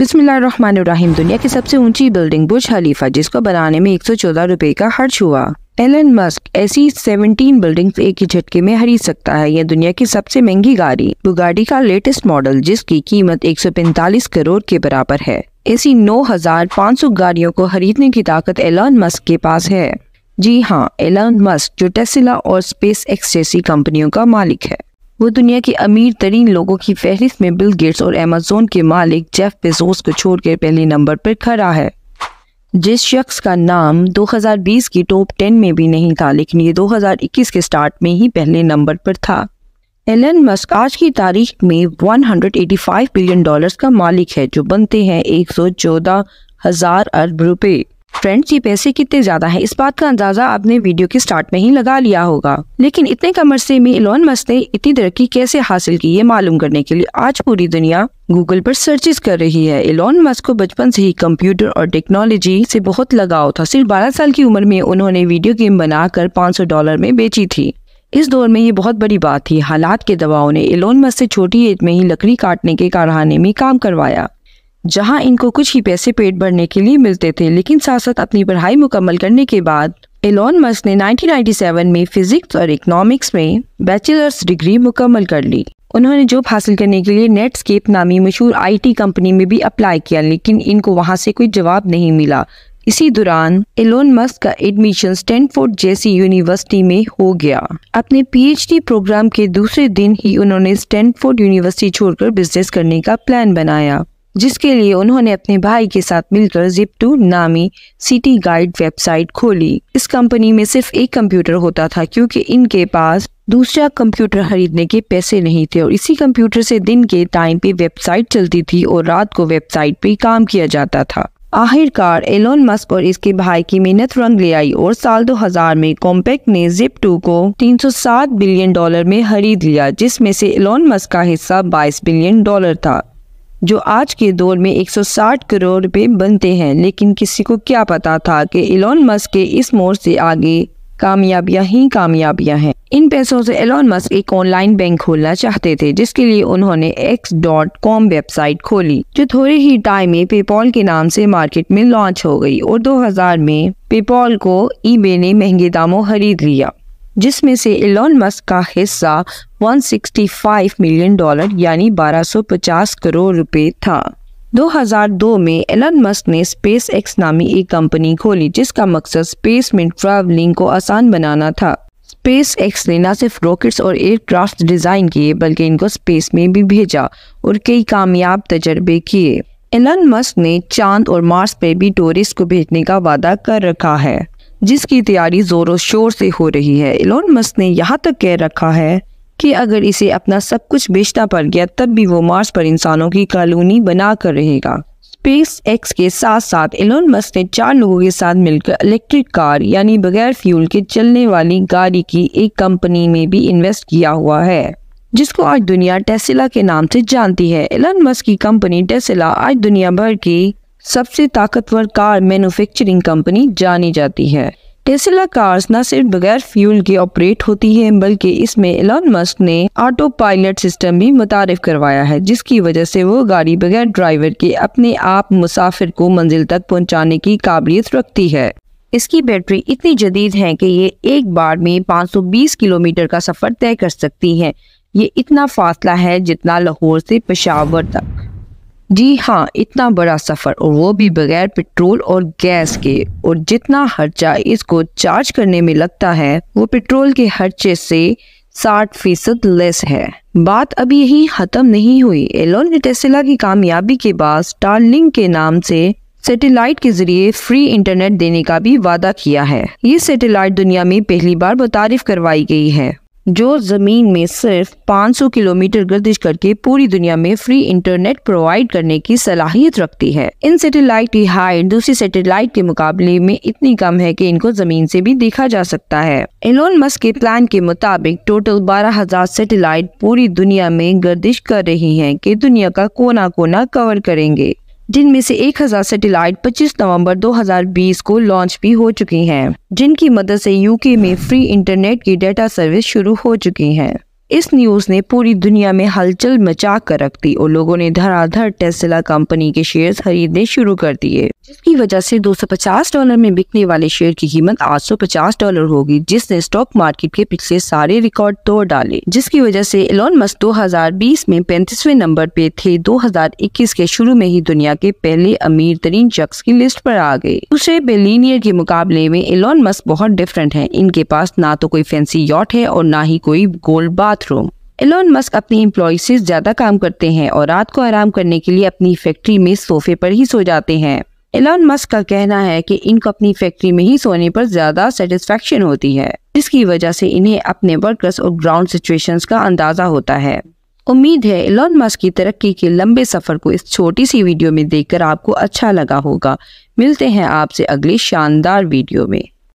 बिस्मिल्लाहिर्रहमानिर्रहीम दुनिया की सबसे ऊंची बिल्डिंग बुर्ज खलीफा जिसको बनाने में एक सौ चौदह रुपये का खर्च हुआ एलन मस्क ऐसी 17 बिल्डिंग्स एक ही झटके में खरीद सकता है यह दुनिया की सबसे महंगी गाड़ी बुगाडी का लेटेस्ट मॉडल जिसकी कीमत 145 करोड़ के बराबर है ऐसी 9,500 गाड़ियों को खरीदने की ताकत एलन मस्क के पास है जी हाँ एलन मस्क जो टेस्ला और स्पेस एक्स जैसी कंपनियों का मालिक है वो दुनिया के अमीर तरीन लोगों की फहरिस्त में बिल गेट्स और अमेजोन के मालिक जेफ बेजोस को छोड़कर पहले नंबर पर खड़ा है जिस शख्स का नाम 2020 की टॉप 10 में भी नहीं था लेकिन ये 2021 के स्टार्ट में ही पहले नंबर पर था एलन मस्क आज की तारीख में 185 बिलियन डॉलर्स का मालिक है जो बनते हैं एक हजार अरब रुपए फ्रेंड्स ये पैसे कितने ज्यादा है इस बात का अंदाजा आपने वीडियो के स्टार्ट में ही लगा लिया होगा लेकिन इतने कम अरसे में इलॉन मस्क ने इतनी तरक्की कैसे हासिल की ये मालूम करने के लिए आज पूरी दुनिया गूगल पर सर्चेस कर रही है इलॉन मस्क को बचपन से ही कंप्यूटर और टेक्नोलॉजी से बहुत लगाव था सिर्फ बारह साल की उम्र में उन्होंने वीडियो गेम बनाकर 500 डॉलर में बेची थी इस दौर में ये बहुत बड़ी बात थी हालात के दबाव ने इलोन मस्क से छोटी एज में ही लकड़ी काटने के कारखाने में काम करवाया जहां इनको कुछ ही पैसे पेट भरने के लिए मिलते थे लेकिन साथ साथ अपनी पढ़ाई मुकम्मल करने के बाद एलोन मस्क ने 1997 में फिजिक्स और इकोनॉमिक्स में बैचलर्स डिग्री मुकम्मल कर ली उन्होंने जॉब हासिल करने के लिए नेटस्केप नामी मशहूर आईटी कंपनी में भी अप्लाई किया लेकिन इनको वहां से कोई जवाब नहीं मिला इसी दौरान एलोन मस्क का एडमिशन स्टैनफोर्ड जैसी यूनिवर्सिटी में हो गया अपने पीएचडी प्रोग्राम के दूसरे दिन ही उन्होंने स्टैनफोर्ड यूनिवर्सिटी छोड़कर बिजनेस करने का प्लान बनाया जिसके लिए उन्होंने अपने भाई के साथ मिलकर जिप टू नामी सिटी गाइड वेबसाइट खोली इस कंपनी में सिर्फ एक कंप्यूटर होता था क्योंकि इनके पास दूसरा कंप्यूटर खरीदने के पैसे नहीं थे और इसी कंप्यूटर से दिन के टाइम पे वेबसाइट चलती थी और रात को वेबसाइट पे काम किया जाता था आखिरकार एलोन मस्क और इसके भाई की मेहनत रंग ले आई और साल 2000 में कॉम्पैक्ट ने जिप टू को 307 बिलियन डॉलर में खरीद लिया जिसमें से एलोन मस्क का हिस्सा 22 बिलियन डॉलर था जो आज के दौर में 160 करोड़ रुपए बनते हैं लेकिन किसी को क्या पता था कि एलोन मस्क के इस मोड़ से आगे कामयाबियां ही कामयाबियां हैं इन पैसों से एलोन मस्क एक ऑनलाइन बैंक खोलना चाहते थे जिसके लिए उन्होंने एक्स डॉट कॉम वेबसाइट खोली जो थोड़े ही टाइम में पेपॉल के नाम से मार्केट में लॉन्च हो गई और 2000 में पेपॉल को ईबे ने महंगे दामों खरीद लिया जिसमें से एलोन मस्क का हिस्सा 165 मिलियन डॉलर यानी 1250 करोड़ रुपए था 2002 में एलन मस्क ने स्पेस एक्स नामी एक कंपनी खोली जिसका मकसद स्पेस में ट्रैवलिंग को आसान बनाना था स्पेस एक्स ने न सिर्फ रॉकेट्स और एयरक्राफ्ट डिज़ाइन किए बल्कि इनको स्पेस में भी भेजा और कई कामयाब तजर्बे किए एलन मस्क ने चांद और मार्स पर भी टूरिस्ट को भेजने का वादा कर रखा है जिसकी तैयारी जोरों शोर से हो रही है एलोन मस्क ने यहाँ तक कह रखा है कि अगर इसे अपना सब कुछ बेचना पड़ गया तब भी वो मार्स पर इंसानों की कॉलोनी बना कर रहेगा स्पेस एक्स के साथ साथ एलोन मस्क ने चार लोगों के साथ मिलकर इलेक्ट्रिक कार यानी बगैर फ्यूल के चलने वाली गाड़ी की एक कंपनी में भी इन्वेस्ट किया हुआ है जिसको आज दुनिया टेस्ला के नाम से जानती है एलन मस्क की कंपनी टेस्ला आज दुनिया भर की सबसे ताकतवर कार मैन्युफैक्चरिंग कंपनी जानी जाती है टेस्ला कार्स न सिर्फ बगैर फ्यूल के ऑपरेट होती है बल्कि इसमें एलॉन मस्क ने ऑटो पायलट सिस्टम भी मुतारफ करवाया है जिसकी वजह से वो गाड़ी बगैर ड्राइवर के अपने आप मुसाफिर को मंजिल तक पहुंचाने की काबिलियत रखती है इसकी बैटरी इतनी जदीद है कि ये एक बार में 520 किलोमीटर का सफ़र तय कर सकती है ये इतना फासला है जितना लाहौर से पेशावर तक जी हाँ इतना बड़ा सफ़र और वो भी बगैर पेट्रोल और गैस के और जितना खर्चा इसको चार्ज करने में लगता है वो पेट्रोल के खर्चे से साठ फीसद लेस है बात अभी यही ख़त्म नहीं हुई एलोन ने टेस्ला की कामयाबी के बाद स्टारलिंक के नाम से सैटेलाइट के जरिए फ्री इंटरनेट देने का भी वादा किया है ये सैटेलाइट दुनिया में पहली बार मुतारफ करवाई गई है जो ज़मीन में सिर्फ 500 किलोमीटर गर्दिश करके पूरी दुनिया में फ्री इंटरनेट प्रोवाइड करने की सलाहियत रखती है इन सैटेलाइट की हाइट दूसरी सैटेलाइट के मुकाबले में इतनी कम है कि इनको ज़मीन से भी देखा जा सकता है एलोन मस्क के प्लान के मुताबिक टोटल 12,000 सेटेलाइट पूरी दुनिया में गर्दिश कर रही है की दुनिया का कोना कोना कवर करेंगे जिनमें से 1000 सैटेलाइट 25 नवंबर 2020 को लॉन्च भी हो चुकी हैं जिनकी मदद से यूके में फ्री इंटरनेट की डेटा सर्विस शुरू हो चुकी है इस न्यूज़ ने पूरी दुनिया में हलचल मचा कर रख दी और लोगों ने धराधर टेस्ला कंपनी के शेयर्स खरीदने शुरू कर दिए जिसकी वजह से 250 डॉलर में बिकने वाले शेयर की कीमत 850 डॉलर होगी जिसने स्टॉक मार्केट के पिछले सारे रिकॉर्ड तोड़ डाले जिसकी वजह से एलोन मस्क 2020 में पैंतीसवे नंबर पे थे 2021 के शुरू में ही दुनिया के पहले अमीर तरीन शख्स की लिस्ट पर आ गए दूसरे बेलिनियर के मुकाबले में एलोन मस्क बहुत डिफरेंट है इनके पास न तो कोई फैंसी यॉट है और न ही कोई गोल्ड बात बाथरूम एलोन मस्क अपनी इम्प्लॉय से ज्यादा काम करते हैं और रात को आराम करने के लिए अपनी फैक्ट्री में सोफे पर ही सो जाते हैं एलोन मस्क का कहना है कि इनको अपनी फैक्ट्री में ही सोने पर ज्यादा सेटिस्फेक्शन होती है जिसकी वजह से इन्हें अपने वर्कर्स और ग्राउंड सिचुएशंस का अंदाजा होता है उम्मीद है एलोन मस्क की तरक्की के लंबे सफर को इस छोटी सी वीडियो में देखकर आपको अच्छा लगा होगा मिलते हैं आपसे अगले शानदार वीडियो में